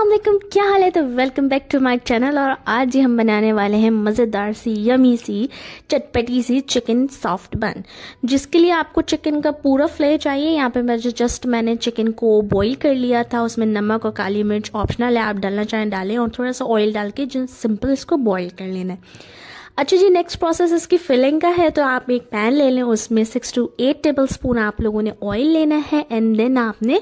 असलम क्या हाल है तो welcome back to my channel और आज ही हम बनाने वाले हैं मज़ेदार सी यमी सी चटपटी सी चिकन सॉफ्ट बन जिसके लिए आपको चिकन का पूरा फ्लेयर चाहिए यहाँ पे मैं जस्ट मैंने चिकन को बॉईल कर लिया था उसमें नमक और काली मिर्च ऑप्शनल है आप डालना चाहें डालें और थोड़ा सा ऑयल डाल के जिन सिंपल इसको बॉयल कर लेना है अच्छा जी नेक्स्ट प्रोसेस इसकी फिलिंग का है तो आप एक पैन ले लें उसमें six two eight tablespoon आप लोगों ने ऑयल लेना है एंड देन आपने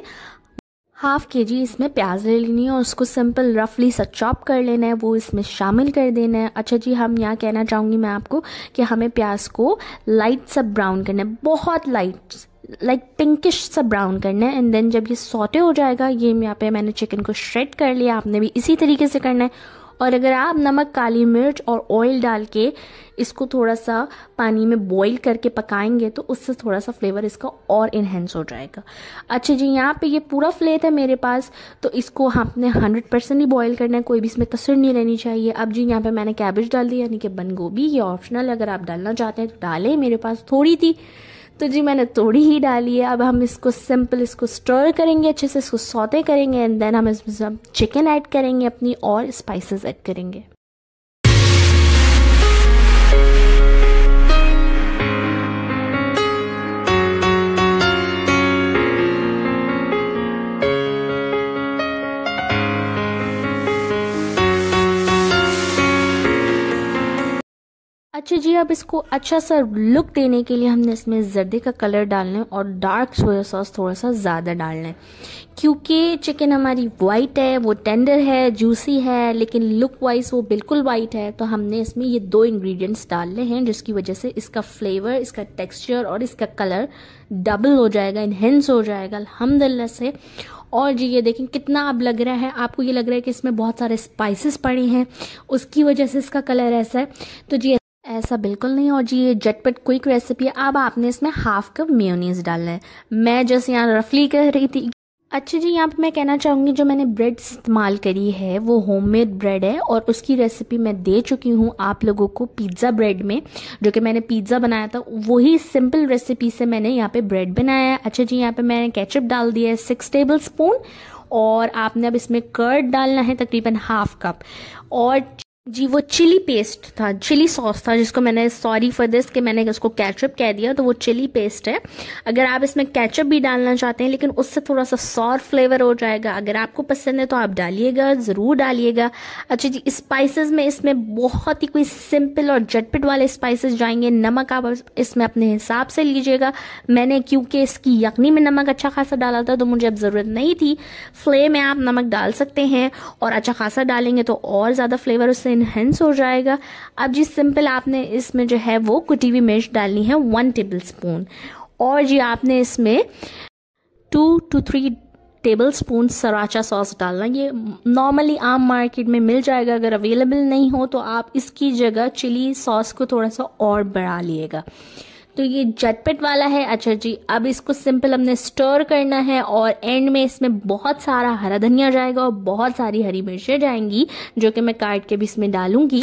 हाफ के जी इसमें प्याज ले लेनी है और उसको सिंपल रफली सा चॉप कर लेना है वो इसमें शामिल कर देना है अच्छा जी हम यहाँ कहना चाहूँगी मैं आपको कि हमें प्याज को लाइट सा ब्राउन करना है बहुत लाइट लाइक पिंकिश सा ब्राउन करना है एंड देन जब ये सोटे हो जाएगा ये यहाँ पे मैंने चिकन को श्रेड कर लिया आपने भी इसी तरीके से करना है और अगर आप नमक काली मिर्च और ऑयल डाल के इसको थोड़ा सा पानी में बॉईल करके पकाएंगे तो उससे थोड़ा सा फ्लेवर इसका और इन्हेंस हो जाएगा अच्छा जी यहाँ पे ये पूरा फ्लेट है मेरे पास तो इसको हमने हंड्रेड परसेंट ही बॉयल करना है कोई भी इसमें कसर नहीं रहनी चाहिए अब जी यहाँ पे मैंने कैबेज डाल दी यानी कि बंद गोभी ये ऑप्शनल अगर आप डालना चाहते हैं तो डालें मेरे पास थोड़ी थी तो जी मैंने तोड़ी ही डाली है अब हम इसको सिंपल इसको स्टोर करेंगे अच्छे से इसको सौते करेंगे एंड देन हम इसमें चिकन ऐड करेंगे अपनी और स्पाइसेस ऐड करेंगे अब इसको अच्छा सा लुक देने के लिए हमने इसमें जर्दे का कलर डालना है और डार्क सोया सॉस थोड़ा सा ज़्यादा डालना है क्योंकि चिकन हमारी वाइट है वो टेंडर है जूसी है लेकिन लुक वाइज वो बिल्कुल वाइट है तो हमने इसमें ये दो इंग्रेडिएंट्स डालने हैं जिसकी वजह से इसका फ्लेवर इसका टेक्स्चर और इसका कलर डबल हो जाएगा इन्हेंस हो जाएगा अलहमदिल्ला से और जी ये देखें कितना अब लग रहा है आपको ये लग रहा है कि इसमें बहुत सारे स्पाइसेस पड़े हैं उसकी वजह से इसका कलर ऐसा है तो जी ऐसा बिल्कुल नहीं और जी ये झटपट क्विक रेसिपी है अब आपने इसमें हाफ कप मेयोनीज डालना है मैं जैसे यहाँ रफली कह रही थी अच्छा जी यहाँ पे मैं कहना चाहूँगी जो मैंने ब्रेड इस्तेमाल करी है वो होममेड ब्रेड है और उसकी रेसिपी मैं दे चुकी हूँ आप लोगों को पिज़्ज़ा ब्रेड में जो कि मैंने पिज़्ज़ा बनाया था वही सिंपल रेसिपी से मैंने यहाँ पे ब्रेड बनाया है अच्छा जी यहाँ पे मैंने केचप डाल दिया है सिक्स टेबल स्पून और आपने अब इसमें कर्ड डालना है तकरीबन हाफ कप और जी वो चिली पेस्ट था चिली सॉस था जिसको मैंने सॉरी फॉर दिस कि मैंने उसको कैचअप कह दिया तो वो चिली पेस्ट है अगर आप इसमें कैचअप भी डालना चाहते हैं लेकिन उससे थोड़ा सा सॉर फ्लेवर हो जाएगा अगर आपको पसंद है तो आप डालिएगा ज़रूर डालिएगा अच्छा जी स्पाइसेस में इसमें बहुत ही कोई सिंपल और झटपिट वाले स्पाइसिस जाएंगे नमक आप इसमें अपने हिसाब से लीजिएगा मैंने क्योंकि इसकी यखनी में नमक अच्छा खासा डाला था तो मुझे अब ज़रूरत नहीं थी फ्ले में आप नमक डाल सकते हैं और अच्छा खासा डालेंगे तो और ज़्यादा फ्लेवर उससे इनहेंस हो जाएगा अब जी सिंपल आपने इसमें जो है वो कुटी हुई मिर्च डालनी है वन टेबल स्पून और जी आपने इसमें two two three tablespoon sriracha sauce डालना ये नॉर्मली आम मार्केट में मिल जाएगा अगर अवेलेबल नहीं हो तो आप इसकी जगह चिली सॉस को थोड़ा सा और बढ़ा लिएगा तो ये झटपट वाला है अच्छा जी अब इसको सिंपल हमने स्टोर करना है और एंड में इसमें बहुत सारा हरा धनिया जाएगा और बहुत सारी हरी मिर्चें जाएंगी जो कि मैं काट के भी इसमें डालूंगी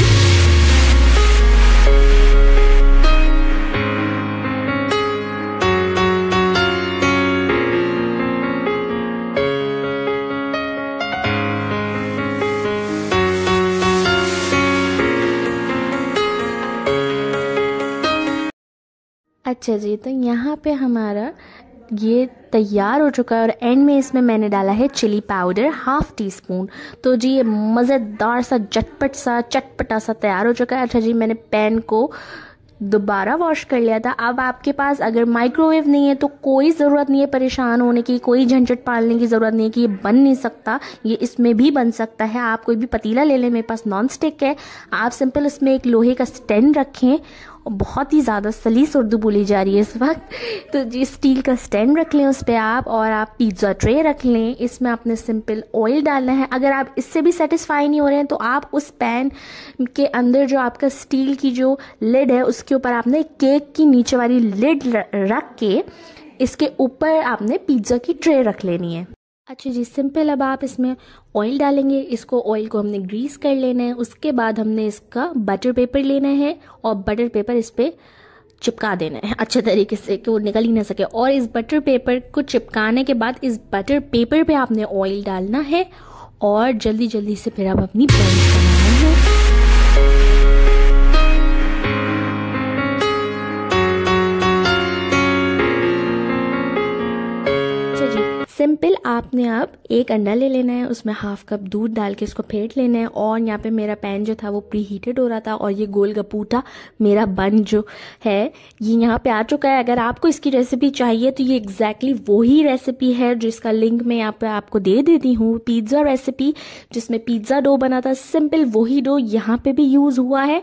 अच्छा जी तो यहाँ पे हमारा ये तैयार हो चुका है और एंड में इसमें मैंने डाला है chilli powder half teaspoon तो जी ये मज़ेदार सा झटपट सा चटपटा सा तैयार हो चुका है अच्छा जी मैंने पैन को दोबारा वॉश कर लिया था अब आपके पास अगर माइक्रोवेव नहीं है तो कोई ज़रूरत नहीं है परेशान होने की कोई झंझट पालने की ज़रूरत नहीं है कि ये बन नहीं सकता ये इसमें भी बन सकता है आप कोई भी पतीला ले लें मेरे पास नॉन स्टिक है आप सिंपल इसमें एक लोहे का स्टैंड रखें और बहुत ही ज़्यादा सलीस उर्दू बोली जा रही है इस वक्त तो जी स्टील का स्टैंड रख लें उस पर आप और आप पिज़्ज़ा ट्रे रख लें इसमें आपने सिंपल ऑयल डालना है अगर आप इससे भी सेटिस्फाई नहीं हो रहे हैं तो आप उस पैन के अंदर जो आपका स्टील की जो लिड है उसके ऊपर आपने केक की नीचे वाली लिड रख के इसके ऊपर आपने पिज़्ज़ा की ट्रे रख लेनी है अच्छा जी सिंपल अब आप इसमें ऑयल डालेंगे इसको ऑयल को हमने ग्रीस कर लेना है उसके बाद हमने इसका बटर पेपर लेना है और बटर पेपर इस पर चिपका देना है अच्छे तरीके से कि वो निकल ही ना सके और इस बटर पेपर को चिपकाने के बाद इस बटर पेपर पे आपने ऑयल डालना है और जल्दी जल्दी से फिर आप अपनी पेंट बनाना है सिंपल आपने अब एक अंडा ले लेना है उसमें हाफ कप दूध डाल के इसको फेंट लेना है और यहाँ पे मेरा पैन जो था वो प्री हीटेड हो रहा था और ये गोल गपूटा मेरा बन जो है ये यहाँ पे आ चुका है अगर आपको इसकी रेसिपी चाहिए तो ये एग्जैक्टली वही रेसिपी है जिसका लिंक मैं यहाँ पे आपको दे देती हूँ पिज्ज़ा रेसिपी जिसमें पिज्ज़ा डो बना था सिंपल वही डो यहाँ पे भी यूज़ हुआ है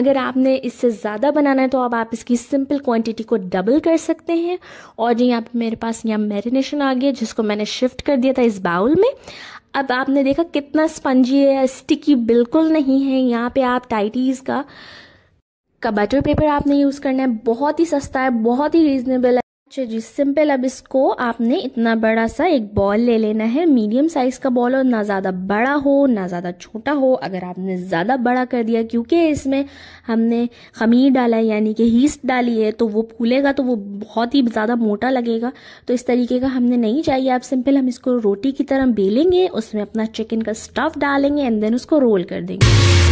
अगर आपने इससे ज़्यादा बनाना है तो अब आप इसकी सिंपल क्वान्टिटी को डबल कर सकते हैं और जी यहाँ पे मेरे पास यहाँ मेरीनेशन आ गया जिसको मैंने मैंने शिफ्ट कर दिया था इस बाउल में अब आपने देखा कितना स्पंजी है स्टिकी बिल्कुल नहीं है यहाँ पे आप टाइटीज़ का का बटर पेपर आपने यूज़ करना है बहुत ही सस्ता है बहुत ही रीजनेबल है अच्छा जी सिंपल अब इसको आपने इतना बड़ा सा एक बॉल ले लेना है मीडियम साइज का बॉल और ना ज़्यादा बड़ा हो ना ज़्यादा छोटा हो अगर आपने ज़्यादा बड़ा कर दिया क्योंकि इसमें हमने खमीर डाला है यानी कि हीस्ट डाली है तो वो फूलेगा तो वो बहुत ही ज़्यादा मोटा लगेगा तो इस तरीके का हमने नहीं चाहिए आप सिंपल हम इसको रोटी की तरह बेलेंगे उसमें अपना चिकन का स्टफ डालेंगे एंड देन उसको रोल कर देंगे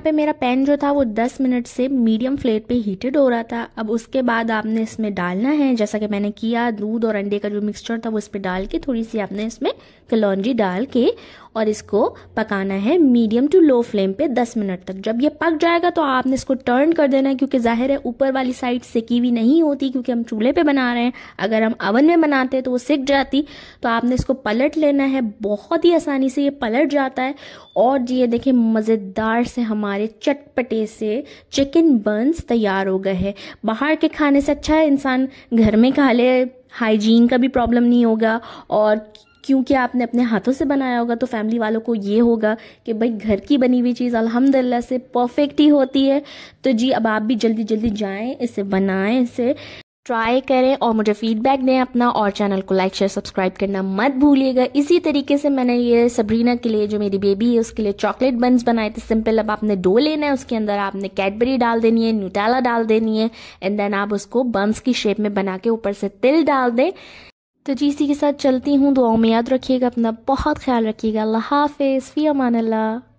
यहाँ पे मेरा पैन जो था वो 10 मिनट से मीडियम फ्लेम पे हीटेड हो रहा था अब उसके बाद आपने इसमें डालना है जैसा कि मैंने किया दूध और अंडे का जो मिक्सचर था वो इस पर डाल के थोड़ी सी आपने इसमें कलौजी डाल के और इसको पकाना है मीडियम टू लो फ्लेम पे 10 मिनट तक जब ये पक जाएगा तो आपने इसको टर्न कर देना है क्योंकि जाहिर है ऊपर वाली साइड सिकी हुई नहीं होती क्योंकि हम चूल्हे पे बना रहे हैं अगर हम अवन में बनाते हैं तो वो सिक जाती तो आपने इसको पलट लेना है बहुत ही आसानी से ये पलट जाता है और ये देखें मज़ेदार से हमारे हमारे चटपटे से चिकन बर्न्स तैयार हो गए हैं बाहर के खाने से अच्छा है इंसान घर में खा ले हाइजीन का भी प्रॉब्लम नहीं होगा और क्योंकि आपने अपने हाथों से बनाया होगा तो फैमिली वालों को ये होगा कि भाई घर की बनी हुई चीज़ अल्हम्दुलिल्लाह से परफेक्ट ही होती है तो जी अब आप भी जल्दी जल्दी जाएं इसे बनाएं इसे ट्राई करें और मुझे फीडबैक दें अपना और चैनल को लाइक शेयर सब्सक्राइब करना मत भूलिएगा इसी तरीके से मैंने ये सबरीना के लिए जो मेरी बेबी है उसके लिए चॉकलेट बंस बनाए थे सिंपल अब आपने डो लेना है उसके अंदर आपने कैडबरी डाल देनी है न्यूटाला डाल देनी है एंड देन आप उसको बंस की शेप में बना के ऊपर से तिल डाल दें तो जी इसी के साथ चलती हूँ दुआओं में याद रखिएगा अपना बहुत ख्याल रखिएगा अल्लाह हाफिज़ फ़ी अमान अल्लाह